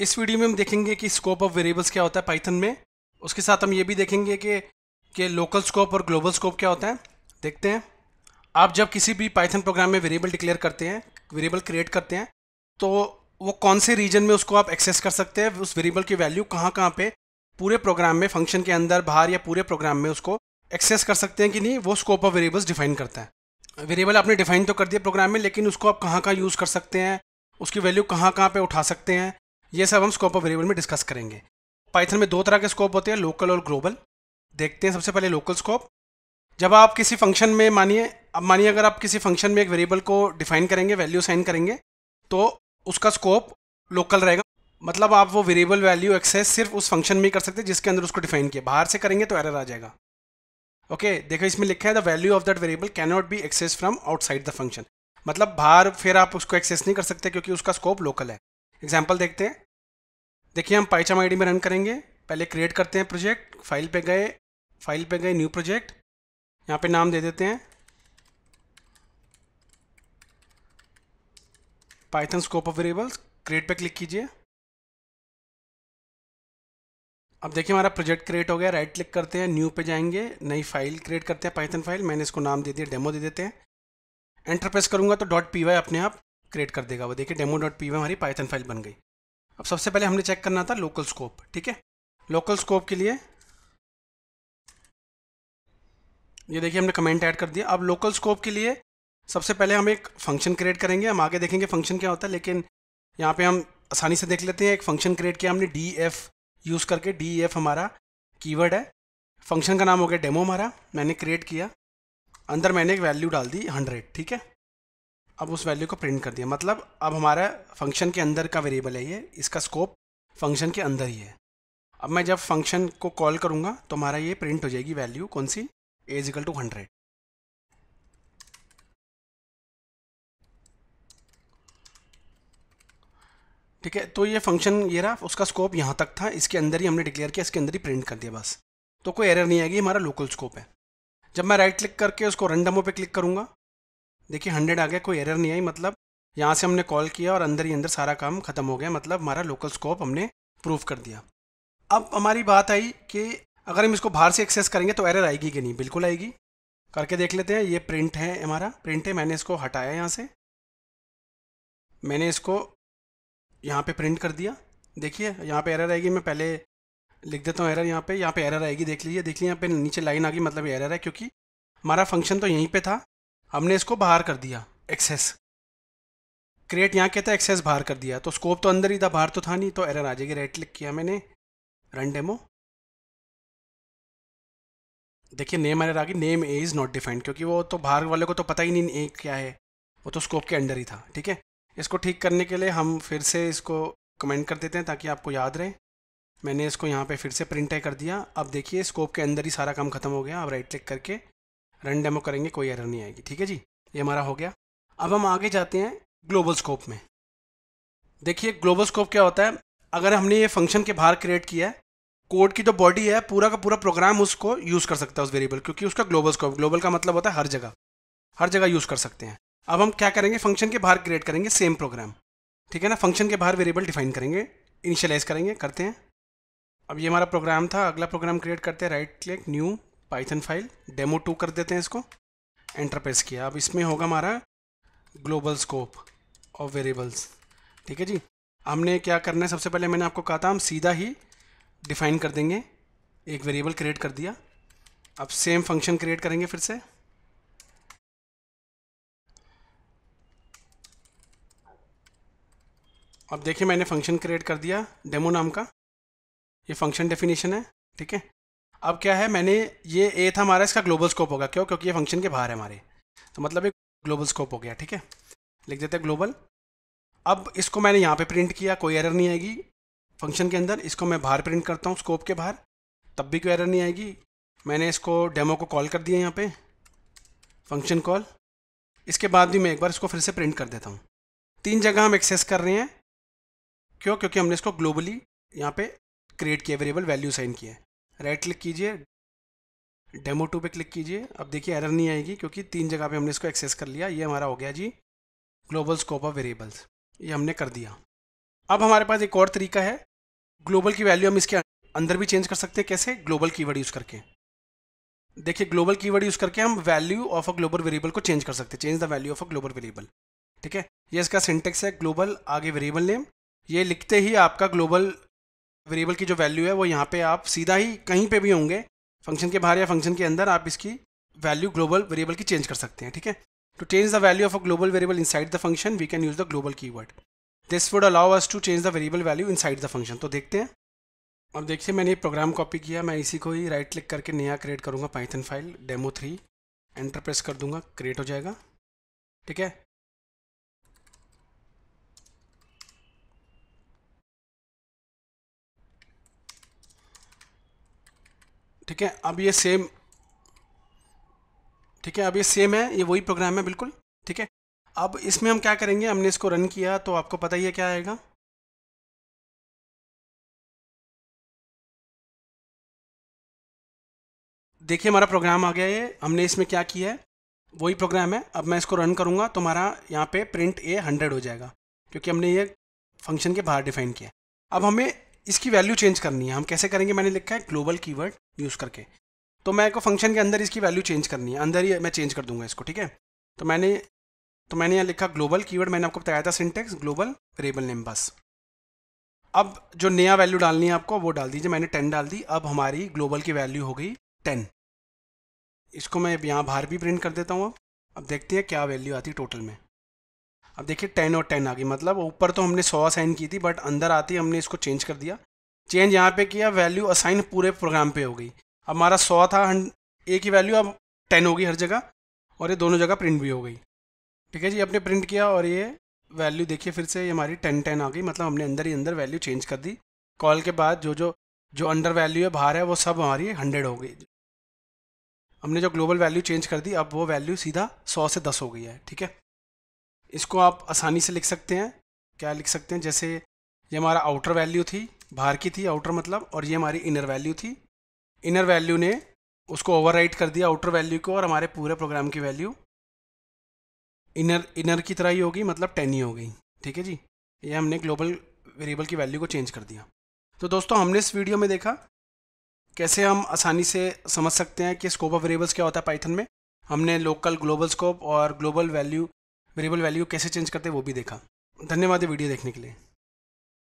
इस वीडियो में हम देखेंगे कि स्कोप ऑफ वेरिएबल्स क्या होता है पाइथन में उसके साथ हम ये भी देखेंगे कि कि लोकल स्कोप और ग्लोबल स्कोप क्या होता है देखते हैं आप जब किसी भी पाइथन प्रोग्राम में वेरिएबल डिक्लेयर करते हैं वेरिएबल क्रिएट करते हैं तो वो कौन से रीजन में उसको आप एक्सेस कर सकते हैं उस वेरिएबल की वैल्यू कहाँ कहाँ पे पूरे प्रोग्राम में फंक्शन के अंदर बाहर या पूरे प्रोग्राम में उसको एक्सेस कर सकते हैं कि नहीं वो स्कोप ऑफ वेरिएबल्स डिफाइन करता है वेरिएबल आपने डिफाइन तो कर दिया प्रोग्राम में लेकिन उसको आप कहाँ कहाँ यूज़ कर सकते हैं उसकी वैल्यू कहाँ कहाँ पे उठा सकते हैं ये सब हम स्कोप ऑफ वेरिएबल में डिस्कस करेंगे पाइथन में दो तरह के स्कोप होते हैं लोकल और ग्लोबल देखते हैं सबसे पहले लोकल स्कोप जब आप किसी फंक्शन में मानिए अब मानिए अगर आप किसी फंक्शन में एक वेरिएबल को डिफाइन करेंगे वैल्यू साइन करेंगे तो उसका स्कोप लोकल रहेगा मतलब आप वो वेरिएबल वैल्यू एक्सेस सिर्फ उस फंक्शन में ही कर सकते जिसके अंदर उसको डिफाइन किया बाहर से करेंगे तो एरर आ जाएगा ओके okay, देखो इसमें लिखा है the value of that variable can not be access from outside the function मतलब बाहर फिर आप उसको एक्सेस नहीं कर सकते क्योंकि उसका स्कोप लोकल है एग्जाम्पल देखते हैं देखिए हम पाइचम आई में रन करेंगे पहले क्रिएट करते हैं प्रोजेक्ट फाइल पे गए फाइल पे गए न्यू प्रोजेक्ट यहाँ पे नाम दे देते हैं Python scope of variables create पे क्लिक कीजिए अब देखिए हमारा प्रोजेक्ट क्रिएट हो गया राइट क्लिक करते हैं न्यू पे जाएंगे नई फाइल क्रिएट करते हैं पाइथन फाइल मैंने इसको नाम दे दिया डेमो दे देते हैं एंटर प्रेस करूँगा तो डॉट पी अपने आप क्रिएट कर देगा वो देखिए डेमो डॉट पी हमारी पाइथन फाइल बन गई अब सबसे पहले हमने चेक करना था लोकल स्कोप ठीक है लोकल स्कोप के लिए ये देखिए हमने कमेंट ऐड कर दिया अब लोकल स्कोप के लिए सबसे पहले हम एक फंक्शन क्रिएट करेंगे हम आगे देखेंगे फंक्शन क्या होता है लेकिन यहाँ पे हम आसानी से देख लेते हैं एक फंक्शन क्रिएट किया हमने डी एफ यूज़ करके डी एफ हमारा कीवर्ड है फंक्शन का नाम हो गया डेमो हमारा मैंने क्रिएट किया अंदर मैंने एक वैल्यू डाल दी हंड्रेड ठीक है अब उस वैल्यू को प्रिंट कर दिया मतलब अब हमारा फंक्शन के अंदर का वेरिएबल है ये इसका स्कोप फंक्शन के अंदर ही है अब मैं जब फंक्शन को कॉल करूँगा तो हमारा ये प्रिंट हो जाएगी वैल्यू कौन सी एज इकल टू हंड्रेड ठीक है तो ये फंक्शन ये रहा उसका स्कोप यहाँ तक था इसके अंदर ही हमने डिक्लेयर किया इसके अंदर ही प्रिंट कर दिया बस तो कोई एरर नहीं आएगी हमारा लोकल स्कोप है जब मैं राइट क्लिक करके उसको रन डेमो पे क्लिक करूँगा देखिए हंड्रेड आ गया कोई एरर नहीं आई मतलब यहाँ से हमने कॉल किया और अंदर ही अंदर सारा काम खत्म हो गया मतलब हमारा लोकल स्कोप हमने प्रूव कर दिया अब हमारी बात आई कि अगर हम इसको बाहर से एक्सेस करेंगे तो एरर आएगी कि नहीं बिल्कुल आएगी करके देख लेते हैं ये प्रिंट है हमारा प्रिंट है मैंने इसको हटाया यहाँ से मैंने इसको यहाँ पे प्रिंट कर दिया देखिए यहाँ पे एरर आएगी मैं पहले लिख देता हूँ एरर यहाँ पे यहाँ पे एरर आएगी देख लीजिए देख लीजिए यहाँ पे नीचे लाइन आ गई मतलब एरर है क्योंकि हमारा फंक्शन तो यहीं पे था हमने इसको बाहर कर दिया एक्सेस क्रिएट यहाँ कहता है एक्सेस बाहर कर दिया तो स्कोप तो अंदर ही था बाहर तो था नहीं तो एरर आ जाएगी राइट क्लिक किया मैंने रन डेमो देखिए नेम एरर आ गई name A is not defined क्योंकि वो तो बाहर वाले को तो पता ही नहीं ए क्या है वो तो स्कोप के अंडर ही था ठीक है इसको ठीक करने के लिए हम फिर से इसको कमेंट कर देते हैं ताकि आपको याद रहे मैंने इसको यहाँ पे फिर से प्रिंट कर दिया अब देखिए स्कोप के अंदर ही सारा काम खत्म हो गया अब राइट क्लिक करके रन डेमो करेंगे कोई एरर नहीं आएगी ठीक है जी ये हमारा हो गया अब हम आगे जाते हैं ग्लोबल स्कोप में देखिए ग्लोबल स्कोप क्या होता है अगर हमने ये फंक्शन के बाहर क्रिएट किया है कोड की जो तो बॉडी है पूरा का पूरा प्रोग्राम उसको यूज़ कर सकता है उस वेरिएबल क्योंकि उसका ग्लोबल स्कोप ग्लोबल का मतलब होता है हर जगह हर जगह यूज़ कर सकते हैं अब हम क्या करेंगे फंक्शन के बाहर क्रिएट करेंगे सेम प्रोग्राम ठीक है ना फंक्शन के बाहर वेरिएबल डिफाइन करेंगे इनिशियलाइज करेंगे करते हैं अब ये हमारा प्रोग्राम था अगला प्रोग्राम क्रिएट करते हैं right click new Python file demo two कर देते हैं इसको एंटर प्रेस किया अब इसमें होगा हमारा ग्लोबल स्कोप ऑफ वेरिएबल्स ठीक है जी हमने क्या करना है सबसे पहले मैंने आपको कहा था हम सीधा ही डिफाइन कर देंगे एक वेरिएबल क्रिएट कर दिया अब सेम फंक्शन क्रिएट करेंगे फिर से अब देखिए मैंने फंक्शन क्रिएट कर दिया डेमो नाम का ये फंक्शन डेफिनेशन है ठीक है अब क्या है मैंने ये ए था हमारा इसका ग्लोबल स्कोप होगा क्यों क्योंकि ये फंक्शन के बाहर है हमारे तो मतलब ये ग्लोबल स्कोप हो गया ठीक है लिख देते हैं ग्लोबल अब इसको मैंने यहाँ पे प्रिंट किया कोई एरर नहीं आएगी फंक्शन के अंदर इसको मैं बाहर प्रिंट करता हूँ स्कोप के बाहर तब भी कोई एरर नहीं आएगी मैंने इसको डेमो को कॉल कर दिया यहाँ पे फंक्शन कॉल इसके बाद भी मैं एक बार इसको फिर से प्रिंट कर देता हूँ तीन जगह हम एक्सेस कर रहे हैं क्यों क्योंकि हमने इसको ग्लोबली यहाँ पे क्रिएट किया वेरिएबल वैल्यू साइन किया है राइट क्लिक कीजिए डेमो टू पे क्लिक कीजिए अब देखिए एरर नहीं आएगी क्योंकि तीन जगह पे हमने इसको एक्सेस कर लिया ये हमारा हो गया जी ग्लोबल स्कोप ऑफ वेरिएबल्स ये हमने कर दिया अब हमारे पास एक और तरीका है ग्लोबल की वैल्यू हम इसके अंदर भी चेंज कर सकते हैं कैसे ग्लोबल की यूज़ करके देखिए ग्लोबल की यूज़ करके हम value of a global variable को चेंज कर सकते हैं change the value of a global variable ठीक है ये इसका सिंटेक्स है ग्लोबल आगे वेरिएबल नेम ये लिखते ही आपका ग्लोबल वेरिएबल की जो वैल्यू है वो यहाँ पे आप सीधा ही कहीं पे भी होंगे फंक्शन के बाहर या फंक्शन के अंदर आप इसकी वैल्यू ग्लोबल वेरिएबल की चेंज कर सकते हैं ठीक है to change the value of a global variable inside the function we can use the global word this would allow us to change the variable value inside the function तो देखते हैं और देखिए मैंने ये प्रोग्राम कॉपी किया मैं इसी को ही राइट क्लिक करके नया क्रिएट करूँगा Python file demo three enter press कर दूंगा क्रिएट हो जाएगा ठीक है ठीक है अब ये सेम ठीक है अब ये सेम है ये वही प्रोग्राम है बिल्कुल ठीक है अब इसमें हम क्या करेंगे हमने इसको रन किया तो आपको पता ही है क्या आएगा देखिए हमारा प्रोग्राम आ गया ये हमने इसमें क्या किया है वही प्रोग्राम है अब मैं इसको रन करूँगा तो हमारा यहाँ पे प्रिंट ए हंड्रेड हो जाएगा क्योंकि हमने ये फंक्शन के बाहर डिफाइन किया अब हमें इसकी वैल्यू चेंज करनी है हम कैसे करेंगे मैंने लिखा है ग्लोबल कीवर्ड यूज़ करके तो मैं को फंक्शन के अंदर इसकी वैल्यू चेंज करनी है अंदर ही मैं चेंज कर दूंगा इसको ठीक है तो मैंने तो मैंने यहाँ लिखा ग्लोबल कीवर्ड मैंने आपको बताया था सिंटेक्स ग्लोबल वेरिएबल नेम बस अब जो नया वैल्यू डालनी है आपको वो डाल दीजिए मैंने टेन डाल दी अब हमारी ग्लोबल की वैल्यू हो गई टेन इसको मैं यहाँ बाहर भी प्रिंट कर देता हूँ अब अब देखते हैं क्या वैल्यू आती है टोटल में अब देखिए टेन और टेन आ गई मतलब ऊपर तो हमने सौ असाइन की थी बट अंदर आती हमने इसको चेंज कर दिया चेंज यहाँ पे किया वैल्यू असाइन पूरे प्रोग्राम पे हो गई अब हमारा सौ था ए की वैल्यू अब टेन होगी हर जगह और ये दोनों जगह प्रिंट भी हो गई ठीक है जी आपने प्रिंट किया और ये वैल्यू देखिए फिर से ये हमारी टेन टेन आ गई मतलब हमने अंदर ही अंदर वैल्यू चेंज कर दी कॉल के बाद जो जो जो अंडर वैल्यू है बाहर है वो सब हमारी हंड्रेड हो गई हमने जो ग्लोबल वैल्यू चेंज कर दी अब वो वैल्यू सीधा सौ से दस हो गई है ठीक है इसको आप आसानी से लिख सकते हैं क्या लिख सकते हैं जैसे ये हमारा आउटर वैल्यू थी बाहर की थी आउटर मतलब और ये हमारी इनर वैल्यू थी इनर वैल्यू ने उसको ओवरराइट कर दिया आउटर वैल्यू को और हमारे पूरे प्रोग्राम की वैल्यू इनर इनर की तरह ही होगी मतलब टेन ही हो गई ठीक है जी ये हमने ग्लोबल वेरिएबल की वैल्यू को चेंज कर दिया तो दोस्तों हमने इस वीडियो में देखा कैसे हम आसानी से समझ सकते हैं कि स्कोप ऑफ वेरिएबल्स क्या होता है पाइथन में हमने लोकल ग्लोबल स्कोप और ग्लोबल वैल्यू वेरिएबल वैल्यू कैसे चेंज करते हैं वो भी देखा धन्यवाद वीडियो देखने के लिए